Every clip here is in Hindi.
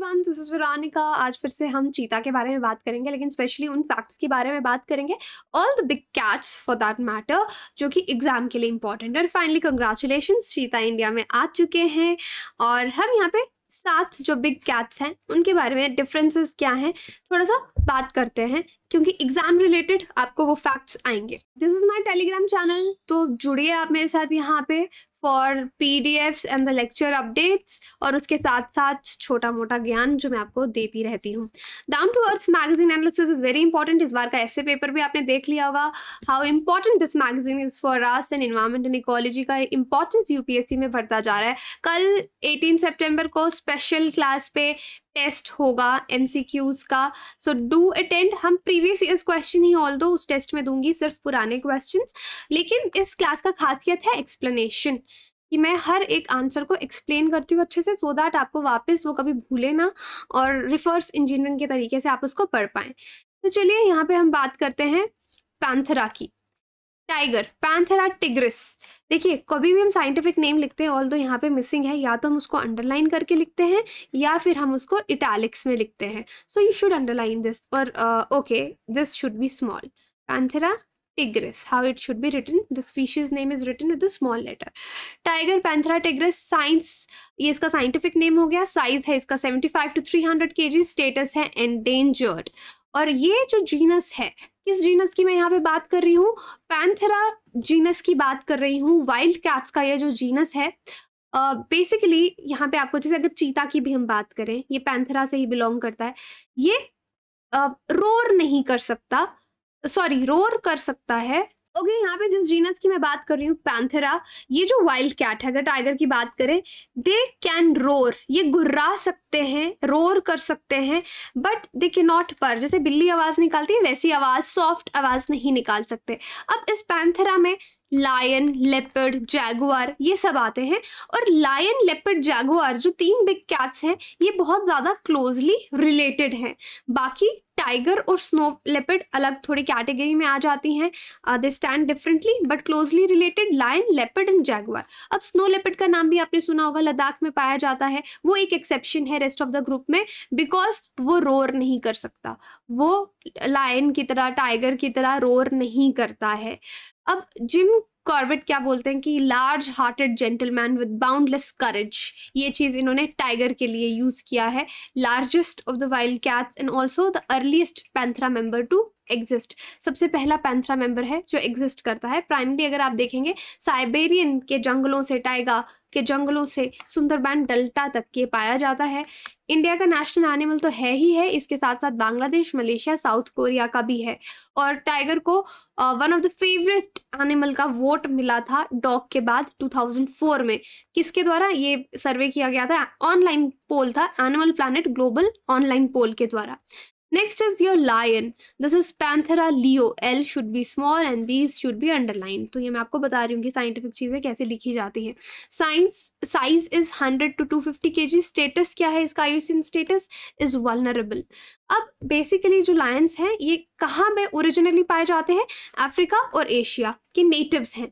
एवरीवन दिस इज वेरोनिका आज फिर से हम चीता के बारे में बात करेंगे लेकिन स्पेशली उन फैक्ट्स के बारे में बात करेंगे all the big cats for that matter जो कि एग्जाम के लिए इंपॉर्टेंट है और फाइनली कंग्रेचुलेशन चीता इंडिया में आ चुके हैं और हम यहाँ पे साथ जो बिग कैट्स हैं उनके बारे में डिफरेंसेस क्या हैं थोड़ा सा बात करते हैं क्योंकि एग्जाम रिलेटेड आपको वो फैक्ट्स आएंगे this is my Telegram channel तो जुड़िए आप मेरे साथ यहाँ पे for F and the lecture updates और उसके साथ साथ छोटा मोटा ज्ञान जो मैं आपको देती रहती हूँ Down to Earth magazine analysis is very important इस बार का ऐसे पेपर भी आपने देख लिया होगा how important this magazine is for RAS and environment and ecology का इंपॉर्टेंस यूपीएससी में बढ़ता जा रहा है कल एटीन सेप्टेम्बर को स्पेशल क्लास पे टेस्ट होगा एम का सो डू अटेंड हम प्रीवियस ईयर क्वेश्चन ही ऑल उस टेस्ट में दूंगी सिर्फ पुराने क्वेश्चन लेकिन इस क्लास का खासियत है एक्सप्लेनेशन कि मैं हर एक आंसर को एक्सप्लेन करती हूँ अच्छे से सो so दैट आपको वापस वो कभी भूले ना और रिफर्स इंजीनियरिंग के तरीके से आप उसको पढ़ पाएँ तो चलिए यहाँ पे हम बात करते हैं पैंथरा की टाइगर पैंथेरा टिग्रिस देखिए कभी भी हम साइंटिफिक नेम लिखते हैं ऑल दो यहाँ पे मिसिंग है या तो हम उसको अंडरलाइन करके लिखते हैं या फिर हम उसको इटैलिक्स में लिखते हैं so you should underline this और okay this should be small Panthera tigris how it should be written the species name is written with a small letter tiger panthera tigris science ye iska scientific name ho gaya size hai iska 75 to 300 kg status hai endangered aur ye jo genus hai किस जीनस की मैं यहाँ पे बात कर रही हूँ पैंथेरा जीनस की बात कर रही हूँ वाइल्ड कैट्स का ये जो जीनस है बेसिकली uh, यहाँ पे आपको जैसे अगर चीता की भी हम बात करें ये पैंथेरा से ही बिलोंग करता है ये uh, रोर नहीं कर सकता सॉरी रोर कर सकता है ओके okay, यहाँ पे जिस जीनस की मैं बात कर रही हूँ पैंथरा ये जो वाइल्ड कैट है अगर टाइगर की बात करें दे कैन रोर ये गुर्रा सकते हैं रोर कर सकते हैं बट दे के नॉट पर जैसे बिल्ली आवाज़ निकालती है वैसी आवाज़ सॉफ्ट आवाज़ नहीं निकाल सकते अब इस पैंथेरा में लायन लेपर्ड जैगुआर ये सब आते हैं और लायन लेपर्ड जैगुआर जो तीन बिग कैट्स हैं ये बहुत ज़्यादा क्लोजली रिलेटेड हैं बाकी टाइगर और स्नो लेपर्ड अलग थोड़ी कैटेगरी में आ जाती हैं they stand differently but closely related like leopard and jaguar अब स्नो लेपर्ड का नाम भी आपने सुना होगा लद्दाख में पाया जाता है वो एक एक्सेप्शन है रेस्ट ऑफ द ग्रुप में बिकॉज वो रोर नहीं कर सकता वो लाइन की तरह टाइगर की तरह रोर नहीं करता है अब जिम कॉर्बेट क्या बोलते हैं कि large hearted gentleman with boundless courage ये चीज़ इन्होंने टाइगर के लिए यूज़ किया है largest of the wild cats and also the earliest Panthera member to exist सबसे पहला पैंथरा मेंबर है जो एग्जिस्ट करता है प्राइमली अगर आप देखेंगे साइबेरियन के जंगलों से टाइगा के जंगलों से सुंदरबन डेल्टा तक के पाया जाता है इंडिया का नेशनल एनिमल तो है ही है इसके साथ साथ बांग्लादेश मलेशिया साउथ कोरिया का भी है और टाइगर को one of the favourite animal का वोट मिला था डॉग के बाद 2004 में किसके द्वारा ये सर्वे किया गया था ऑनलाइन पोल था animal planet global online poll के द्वारा Next is your lion. This is Panthera leo. L should be small and these should be underlined. तो ये मैं आपको बता रही हूँ कि साइंटिफिक चीज़ें कैसे लिखी जाती हैं science size is hundred to two fifty K G status क्या है इसका आयुषीन स्टेटस इज़ वलनरेबल अब बेसिकली जो लायंस हैं ये कहाँ में ओरिजिनली पाए जाते हैं अफ्रीका और एशिया के नेटिव्स हैं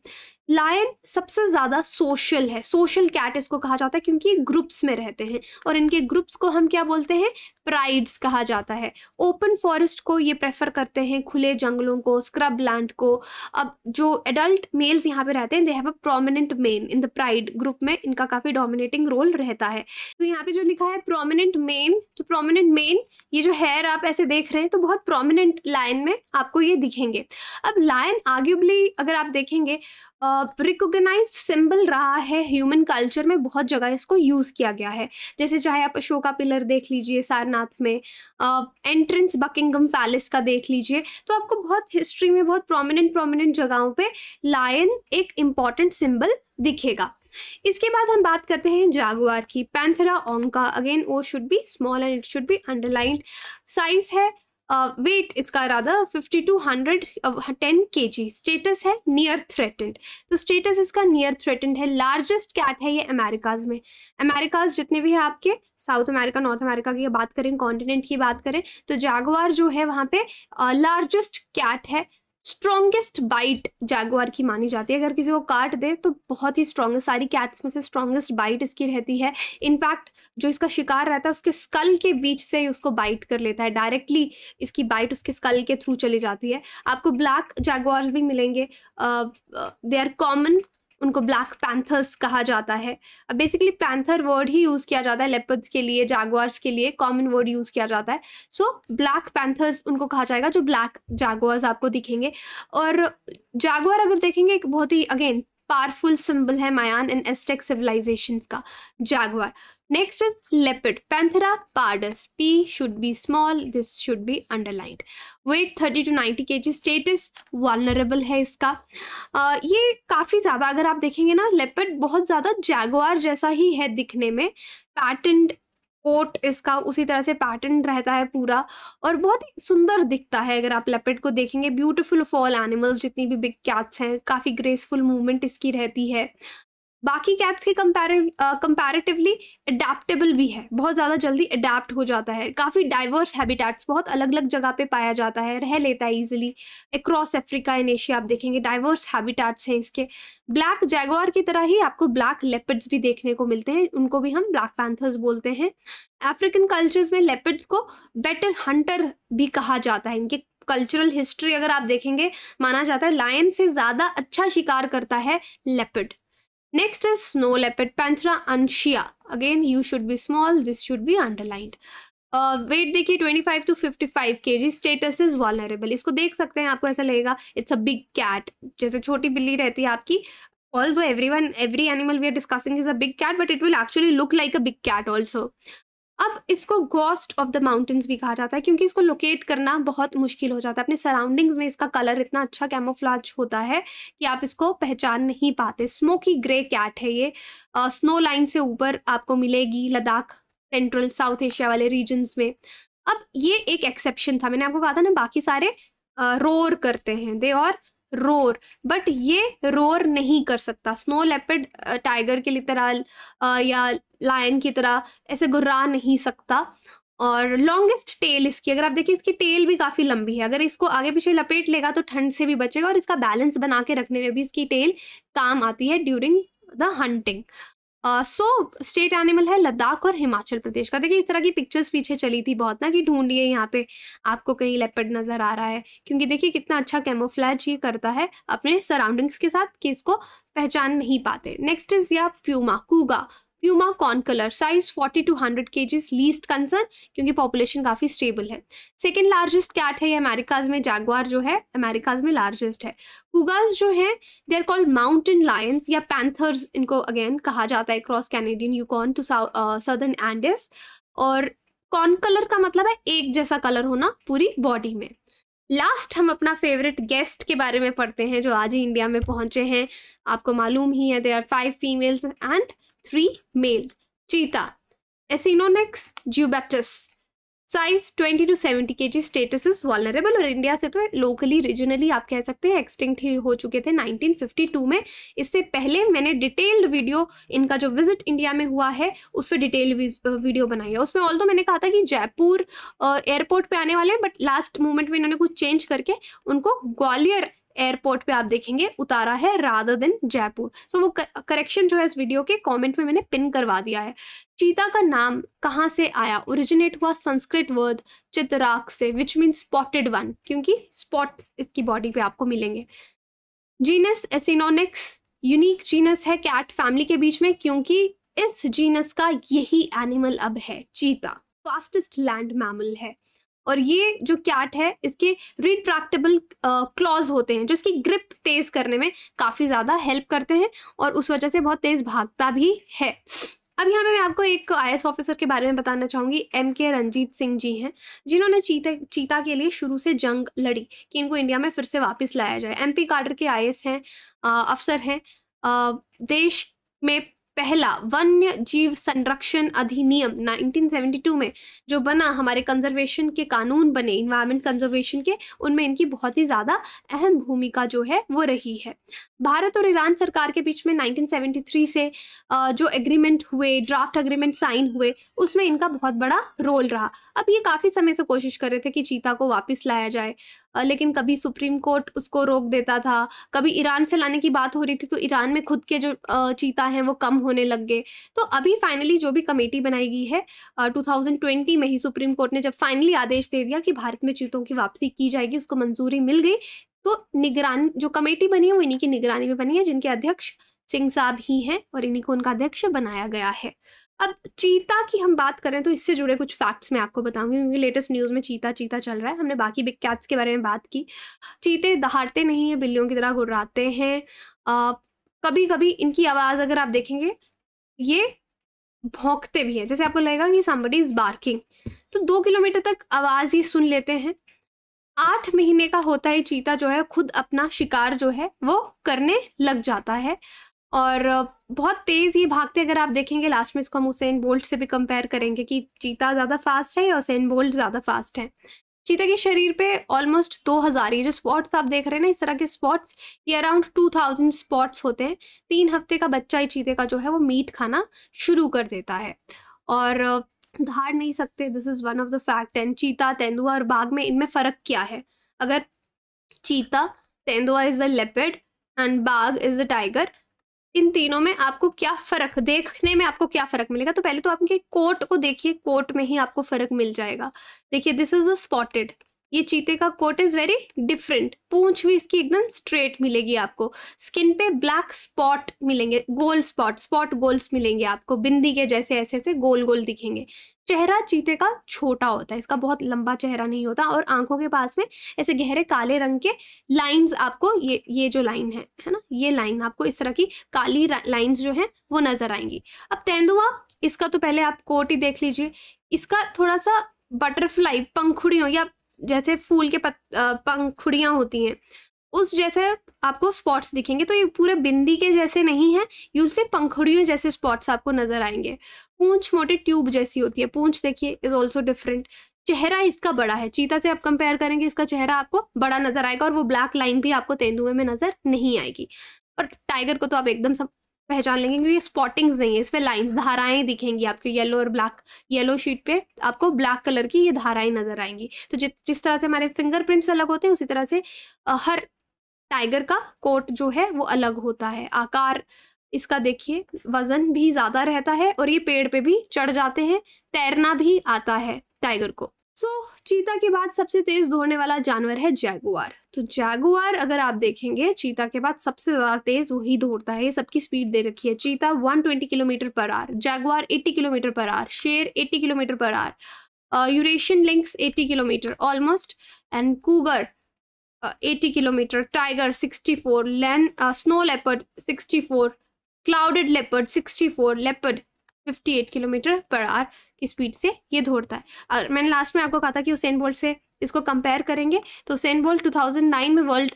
लायन सबसे ज़्यादा सोशल है सोशल कैट इसको कहा जाता है क्योंकि ये ग्रुप्स में रहते हैं और इनके ग्रुप्स को हम क्या बोलते हैं प्राइड्स कहा जाता है ओपन फॉरेस्ट को ये प्रेफर करते हैं खुले जंगलों को स्क्रब लैंड को अब जो एडल्ट मेल्स यहाँ पे रहते हैं they have a prominent mane in the pride group में इनका काफ़ी डोमिनेटिंग रोल रहता है तो यहाँ पे जो लिखा है प्रोमिनेंट मेन तो प्रोमिनेंट मेन ये जो हेयर आप ऐसे देख रहे हैं तो बहुत प्रोमिनेंट लाइन में आपको ये दिखेंगे अब लाइन आर्ग्यूबली अगर आप देखेंगे रिकोगनाइज सिंबल रहा है ह्यूमन कल्चर में बहुत जगह इसको यूज़ किया गया है जैसे चाहे आप अशोका पिलर देख लीजिए सारनाथ में एंट्रेंस बकिंगम पैलेस का देख लीजिए तो आपको बहुत हिस्ट्री में बहुत प्रोमिनेंट प्रोमिनेंट जगहों पे लायन एक इम्पॉर्टेंट सिंबल दिखेगा इसके बाद हम बात करते हैं जागुआर की पैंथरा ओंका अगेन वो should be small and it should be underlined size है वेट uh, इसका राधा fifty to hundred ten K G status है नियर थ्रेटेंड तो स्टेटस इसका नियर थ्रेटेंड है लार्जेस्ट कैट है ये अमेरिकाज में अमेरिकाज जितने भी हैं आपके साउथ अमेरिका नॉर्थ अमेरिका की बात करें कॉन्टिनेंट की बात करें तो जागवार जो है वहाँ पे लार्जेस्ट uh, कैट है स्ट्रॉन्गेस्ट बाइट जागवार की मानी जाती है अगर किसी को काट दे तो बहुत ही स्ट्रॉन्गेस्ट सारी कैट्स में से स्ट्रॉन्गेस्ट बाइट इसकी रहती है इनफैक्ट जो इसका शिकार रहता है उसके स्कल के बीच से ही उसको बाइट कर लेता है डायरेक्टली इसकी बाइट उसके स्कल के थ्रू चली जाती है आपको ब्लैक जागवार्स भी मिलेंगे दे आर कॉमन उनको ब्लैक पैंथर्स कहा जाता है बेसिकली पैंथर वर्ड ही यूज़ किया जाता है लेपर्ड्स के लिए जागवार्स के लिए कॉमन वर्ड यूज़ किया जाता है सो ब्लैक पैंथर्स उनको कहा जाएगा जो ब्लैक जागवार्स आपको दिखेंगे और जागवार अगर देखेंगे एक बहुत ही अगेन पावरफुल सिंबल है मायान इन एस्टेक सिविलाइजेशंस का jaguar next is leopard Panthera pardus P should be small this should be underlined weight thirty to 90 K G status vulnerable है इसका आ, ये काफ़ी ज़्यादा अगर आप देखेंगे ना लेपिड बहुत ज़्यादा जैगवार जैसा ही है दिखने में पैटेंट कोट इसका उसी तरह से पैटर्न रहता है पूरा और बहुत ही सुंदर दिखता है अगर आप लेपेड को देखेंगे ब्यूटीफुल फॉल एनिमल्स जितनी भी बिग कैट्स हैं काफ़ी ग्रेसफुल मूवमेंट इसकी रहती है बाकी कैट्स के कंपैरेटिवली अडेप्टेबल भी है बहुत ज़्यादा जल्दी अडेप्ट हो जाता है काफ़ी डाइवर्स हैबिटेट्स बहुत अलग अलग जगह पे पाया जाता है रह लेता है easily across Africa and Asia आप देखेंगे डाइवर्स हैबिटेट्स हैं इसके ब्लैक जैगवार की तरह ही आपको ब्लैक लेपिड्स भी देखने को मिलते हैं उनको भी हम ब्लैक पैंथर्स बोलते हैं अफ्रीकन कल्चर्स में लेपिड्स को बेटर हंटर भी कहा जाता है इनके कल्चरल हिस्ट्री अगर आप देखेंगे माना जाता है लायन से ज़्यादा अच्छा शिकार करता है leopard Next is snow leopard Panthera anshia. Again, you should be small. This should be underlined. Weight देखिए 25 to 55 KG status is vulnerable इसको देख सकते हैं आपको ऐसा लगेगा इट्स अ बिग कैट जैसे छोटी बिल्ली रहती है आपकी although everyone every animal we are discussing is a big cat but it will actually look like a big cat also अब इसको गोस्ट ऑफ द माउंटेन्स भी कहा जाता है क्योंकि इसको लोकेट करना बहुत मुश्किल हो जाता है अपने सराउंडिंग्स में इसका कलर इतना अच्छा कैमोफ्लाज होता है कि आप इसको पहचान नहीं पाते स्मोकी ग्रे कैट है ये स्नो लाइन से ऊपर आपको मिलेगी लद्दाख सेंट्रल साउथ एशिया वाले रीजन्स में अब ये एक एक्सेप्शन था मैंने आपको कहा था ना बाकी सारे रोर करते हैं दे और रोर बट ये रोर नहीं कर सकता स्नो लेपिड टाइगर के तरह या लायन की तरह ऐसे घुरा नहीं सकता और लॉन्गेस्ट टेल इसकी अगर आप देखिए इसकी टेल भी काफ़ी लंबी है अगर इसको आगे पीछे लपेट लेगा तो ठंड से भी बचेगा और इसका बैलेंस बना के रखने में भी इसकी टेल काम आती है during the hunting so state animal है लद्दाख और हिमाचल प्रदेश का देखिए इस तरह की पिक्चर्स पीछे चली थी बहुत ना कि ढूंढिए यहाँ पे आपको कहीं लेपर्ड नज़र आ रहा है क्योंकि देखिए कितना अच्छा कैमोफ्लैज ये करता है अपने सराउंडिंग्स के साथ कि इसको पहचान नहीं पाते नेक्स्ट इज या puma cougar puma concolor size 40 to 100 KGs least concern क्योंकि पॉपुलेशन काफ़ी स्टेबल है सेकेंड लार्जेस्ट कैट है ये अमेरिकाज में जागवार जो है अमेरिकाज में लार्जेस्ट है कुगाज जो है they are called mountain lions या पैंथर्स इनको अगेन कहा जाता है cross Canadian Yukon to southern Andes और कॉर्न कलर का मतलब है एक जैसा कलर होना पूरी बॉडी में लास्ट हम अपना फेवरेट गेस्ट के बारे में पढ़ते हैं जो आज ही इंडिया में पहुंचे हैं आपको मालूम ही है they are five females and three male cheetah Acinonyx jubectus. Size twenty to seventy K G status is वॉलरेबल और इंडिया से तो लोकली रीजनली आप कह सकते हैं एक्सटिंक्ट ही हो चुके थे 1952 में इससे पहले मैंने डिटेल्ड वीडियो इनका जो विजिट इंडिया में हुआ है उस पर डिटेल्ड वीडियो बनाई है उसमें ऑल तो मैंने कहा था कि जयपुर एयरपोर्ट पर आने वाले हैं बट लास्ट मोमेंट में इन्होंने कुछ चेंज करके उनको ग्वालियर एयरपोर्ट पे आप देखेंगे उतारा है राधा दिन जयपुर सो वो करेक्शन जो है इस वीडियो के कमेंट में मैंने पिन करवा दिया है चीता का नाम कहाँ से आया ओरिजिनेट हुआ संस्कृत वर्ड चित्राक से विच मीन स्पॉटेड वन क्योंकि स्पॉट इसकी बॉडी पे आपको मिलेंगे जीनस एसिनोनिक्स यूनिक जीनस है कैट फैमिली के बीच में क्योंकि इस जीनस का यही एनिमल अब है चीता फास्टेस्ट लैंड मैमल है और ये जो कैट है इसके रिट्रैक्टेबल क्लॉज uh, होते हैं जो इसकी ग्रिप तेज करने में काफ़ी ज़्यादा हेल्प करते हैं और उस वजह से बहुत तेज़ भागता भी है अब यहाँ पे मैं आपको एक आई ऑफिसर के बारे में बताना चाहूंगी एम के रंजीत सिंह जी हैं जिन्होंने चीता चीता के लिए शुरू से जंग लड़ी कि इनको इंडिया में फिर से वापस लाया जाए एम पी कार्डर के आई हैं आ, अफसर हैं देश में पहला वन्य जीव संरक्षण अधिनियम 1972 में जो बना हमारे कंजर्वेशन के कानून बने इन्वायरमेंट कंजर्वेशन के उनमें इनकी बहुत ही ज़्यादा अहम भूमिका जो है वो रही है भारत और ईरान सरकार के बीच में 1973 से जो एग्रीमेंट हुए ड्राफ्ट एग्रीमेंट साइन हुए उसमें इनका बहुत बड़ा रोल रहा अब ये काफ़ी समय से कोशिश कर रहे थे कि चीता को वापस लाया जाए लेकिन कभी सुप्रीम कोर्ट उसको रोक देता था कभी ईरान से लाने की बात हो रही थी तो ईरान में खुद के जो चीता हैं वो कम होने लग गए तो अभी फाइनली जो भी कमेटी बनाई गई है टू में ही सुप्रीम कोर्ट ने जब फाइनली आदेश दे दिया कि भारत में चीतों की वापसी की जाएगी उसको मंजूरी मिल गई तो निगरान जो कमेटी बनी है वो इन्हीं की निगरानी में बनी है जिनके अध्यक्ष सिंह साहब ही हैं और इन्हीं को उनका अध्यक्ष बनाया गया है अब चीता की हम बात करें तो इससे जुड़े कुछ फैक्ट्स मैं आपको बताऊंगी क्योंकि लेटेस्ट न्यूज़ में चीता चीता चल रहा है हमने बाकी बिग कैट्स के बारे में बात की चीते दहाड़ते नहीं हैं बिल्लियों की तरह गुर्राते हैं कभी कभी इनकी आवाज़ अगर आप देखेंगे ये भौंकते भी हैं जैसे आपको लगेगा कि सामबडी इज बार्किंग तो दो किलोमीटर तक आवाज़ ही सुन लेते हैं आठ महीने का होता है चीता जो है खुद अपना शिकार जो है वो करने लग जाता है और बहुत तेज़ ये भागते अगर आप देखेंगे लास्ट में इसको हम उसे बोल्ट से भी कंपेयर करेंगे कि चीता ज़्यादा फास्ट है या हुसैन बोल्ट ज़्यादा फास्ट है चीता के शरीर पे ऑलमोस्ट दो हज़ार ये जो स्पॉट्स आप देख रहे हैं ना इस तरह के स्पॉट्स ये अराउंड टू थाउजेंड स्पॉट्स होते हैं तीन हफ्ते का बच्चा ही चीते का जो है वो मीट खाना शुरू कर देता है और धार नहीं सकते this is one of the fact and cheetah तेंदुआ और बाघ में इनमें फ़र्क क्या है अगर चीता तेंदुआ इज़ द लेपिड एंड बाघ इज़ द टाइगर इन तीनों में आपको क्या फर्क देखने में आपको क्या फर्क मिलेगा तो पहले तो आपके कोट को देखिए कोट में ही आपको फर्क मिल जाएगा देखिए दिस इज अ स्पॉटेड ये चीते का कोट इज वेरी डिफरेंट पूंछ भी इसकी एकदम स्ट्रेट मिलेगी आपको स्किन पे ब्लैक स्पॉट मिलेंगे गोल स्पॉट स्पॉट गोल्स मिलेंगे आपको बिंदी के जैसे ऐसे ऐसे गोल गोल दिखेंगे चेहरा चीते का छोटा होता है इसका बहुत लंबा चेहरा नहीं होता और आंखों के पास में ऐसे गहरे काले रंग के लाइंस आपको ये ये जो लाइन है है ना ये लाइन आपको इस तरह की काली लाइंस जो है वो नजर आएंगी अब तेंदुआ इसका तो पहले आप कोट ही देख लीजिए इसका थोड़ा सा बटरफ्लाई पंखुड़ियों या जैसे फूल के पंखुड़ियाँ होती हैं उस जैसे आपको स्पॉट्स दिखेंगे तो ये पूरे बिंदी के जैसे नहीं है यूल से पंखुड़ियों जैसे स्पॉट्स आपको नजर आएंगे पूंछ मोटे ट्यूब जैसी होती है पूंछ देखिए इज ऑल्सो डिफरेंट चेहरा इसका बड़ा है चीता से आप कंपेयर करेंगे इसका चेहरा आपको बड़ा नजर आएगा और वो ब्लैक लाइन भी आपको तेंदुए में नजर नहीं आएगी और टाइगर को तो आप एकदम सब पहचान लेंगे क्योंकि स्पॉटिंग्स नहीं है इसमें लाइंस धाराएं दिखेंगी आपके येलो और ब्लैक येलो शीट पे आपको ब्लैक कलर की ये धाराएं नजर आएंगी तो जि, जिस तरह से हमारे फिंगरप्रिंट्स अलग होते हैं उसी तरह से हर टाइगर का कोट जो है वो अलग होता है आकार इसका देखिए वजन भी ज़्यादा रहता है और ये पेड़ पे भी चढ़ जाते हैं तैरना भी आता है टाइगर को सो so, चीता के बाद सबसे तेज दौड़ने वाला जानवर है जैगुआर तो जैगुआर अगर आप देखेंगे चीता के बाद सबसे ज़्यादा तेज वही दौड़ता है सबकी स्पीड दे रखी है चीता 120 kilometre per hour jaguar 80 kilometre per hour शेर 80 kilometre per hour Eurasian lynx 80 kilometre almost and cougar eighty kilometre tiger sixty four लैंड snow leopard sixty four clouded leopard sixty four leopard fifty eight kilometre per hour की स्पीड से ये दौड़ता है और मैंने लास्ट में आपको कहा था कि उसेन बोल्ट से इसको कंपेयर करेंगे तो हुसैन बोल्ट नाइन में वर्ल्ड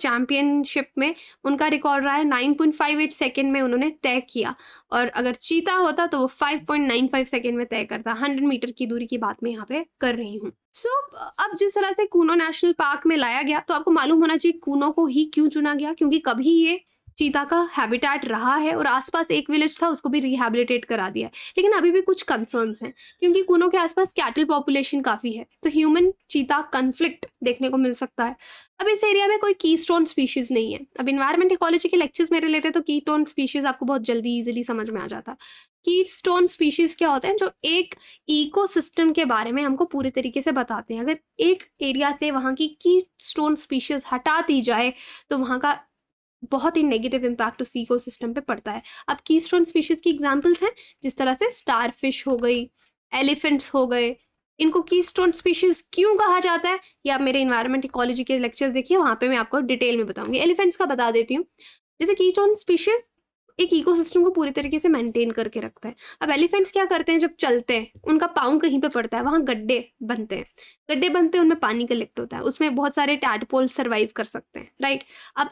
चैम्पियनशिप में उनका रिकॉर्ड रहा है 9.58 सेकेंड में उन्होंने तय किया और अगर चीता होता तो वो 5.95 सेकंड में तय करता 100 मीटर की दूरी की बात मैं यहाँ पे कर रही हूँ सो so, अब जिस तरह से कूनो नेशनल पार्क में लाया गया तो आपको मालूम होना चाहिए कूनो को ही क्यों चुना गया क्योंकि कभी ये चीता का हैबिटेट रहा है और आसपास एक विलेज था उसको भी रिहेबिलिटेट करा दिया है लेकिन अभी भी कुछ कंसर्न्स हैं क्योंकि कुनों के आसपास कैटल पॉपुलेशन काफ़ी है तो ह्यूमन चीता कन्फ्लिक्ट देखने को मिल सकता है अब इस एरिया में कोई की स्टोन स्पीशीज़ नहीं है अब इन्वायरमेंट इकोलॉजी के लेक्चर्स मेरे लेते तो की स्टोन स्पीशीज़ आपको बहुत जल्दी ईजिली समझ में आ जाता की स्टोन स्पीशीज़ क्या होते हैं जो एक इको के बारे में हमको पूरे तरीके से बताते हैं अगर एक एरिया से वहाँ की की स्टोन स्पीशीज़ हटा दी जाए तो वहाँ का बहुत ही नेगेटिव इम्पैक्ट उस इको पे पड़ता है अब की स्टोन स्पीशीज की एग्जाम्पल्स हैं जिस तरह से स्टार फिश हो गई एलिफेंट्स हो गए इनको की स्टोन स्पीशीज क्यों कहा जाता है ये आप मेरे इन्वायरमेंट इकोलॉजी के लेक्चर्स देखिए वहाँ पे मैं आपको डिटेल में बताऊंगी एलिफेंट्स का बता देती हूँ जैसे की स्टोन स्पीशीज एक इकोसिस्टम को पूरी तरीके से मेंटेन करके रखता है अब एलिफेंट्स क्या करते हैं जब चलते हैं उनका पाँव कहीं पे पड़ता है वहाँ गड्ढे बनते हैं गड्ढे बनते हैं उनमें पानी कलेक्ट होता है उसमें बहुत सारे टैटपोल सर्वाइव कर सकते हैं राइट अब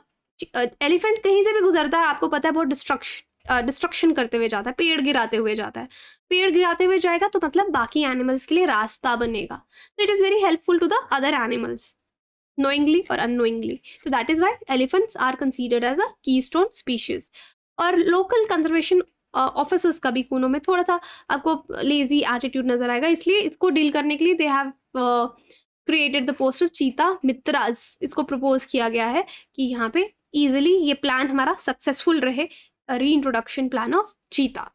एलिफेंट कहीं से भी गुजरता है आपको पता है बहुत डिस्ट्रक्शन डिस्ट्रक्शन करते हुए जाता है पेड़ गिराते हुए जाता है पेड़ गिराते हुए जाएगा तो मतलब बाकी एनिमल्स के लिए रास्ता बनेगा तो it is very helpful to the other animals knowingly और अनोइंगली तो that is why elephants are considered as a keystone species और लोकल कंजर्वेशन ऑफिसर्स का भी कूनों में थोड़ा सा आपको लेजी एटीट्यूड नजर आएगा इसलिए इसको डील करने के लिए they have created the post of cheetah मित्राज इसको प्रपोज किया गया है कि यहाँ पे ईजिली ये प्लान हमारा सक्सेसफुल रहे री introduction plan of cheetah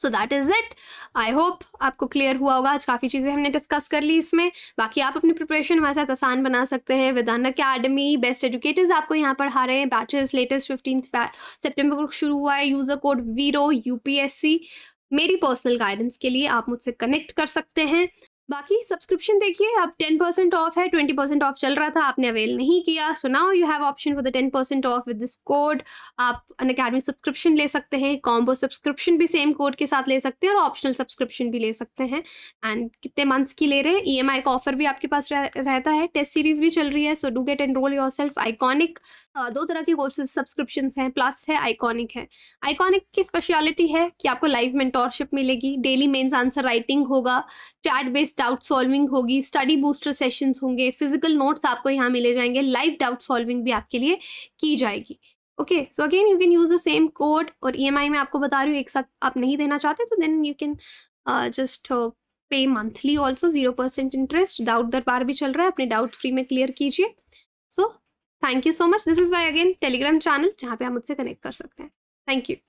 so that is it I hope आपको क्लियर हुआ होगा आज काफ़ी चीज़ें हमने डिस्कस कर ली इसमें बाकी आप अपनी प्रिपरेशन हमारे साथ आसान बना सकते हैं विदान अकेडमी बेस्ट एजुकेटर्स आपको यहाँ पर हारे हैं बैचेस लेटेस्ट फिफ्टीन सेप्टेम्बर को शुरू हुआ है यूज़र कोड वीरो यूपीएससी मेरी पर्सनल गाइडेंस के लिए आप मुझसे कनेक्ट कर सकते हैं बाकी सब्सक्रिप्शन देखिए अब टेन परसेंट ऑफ है ट्वेंटी परसेंट ऑफ चल रहा था आपने अवेल नहीं किया so now you have option for the ten percent off with this code आप अन अकेडमिक सब्सक्रिप्शन ले सकते हैं कॉम्बो सब्सक्रिप्शन भी सेम कोड के साथ ले सकते हैं और ऑप्शनल सब्सक्रिप्शन भी ले सकते हैं एंड कितने मंथ्स की ले रहे हैं ई e का ऑफर भी आपके पास रह, रहता है टेस्ट सीरीज भी चल रही है so do get enrol yourself iconic दो तरह के कोर्सेज सब्सक्रिप्शन हैं प्लस है आइकॉनिक है आइकॉनिक की स्पेशलिटी है कि आपको लाइव मेंटोरशिप मिलेगी डेली मेन्स आंसर राइटिंग होगा चैट बेस्ड डाउट सॉल्विंग होगी स्टडी बूस्टर सेशंस होंगे फिजिकल नोट्स आपको यहाँ मिले जाएंगे लाइव डाउट सॉल्विंग भी आपके लिए की जाएगी okay so again you can use the same code और ई e में आपको बता रही हूँ एक साथ आप नहीं देना चाहते तो then you can just pay monthly also zero percent interest डाउट दर बार भी चल रहा है अपने डाउट फ्री में क्लियर कीजिए so thank you so much this is my again Telegram channel जहाँ पे आप मुझसे कनेक्ट कर सकते हैं थैंक यू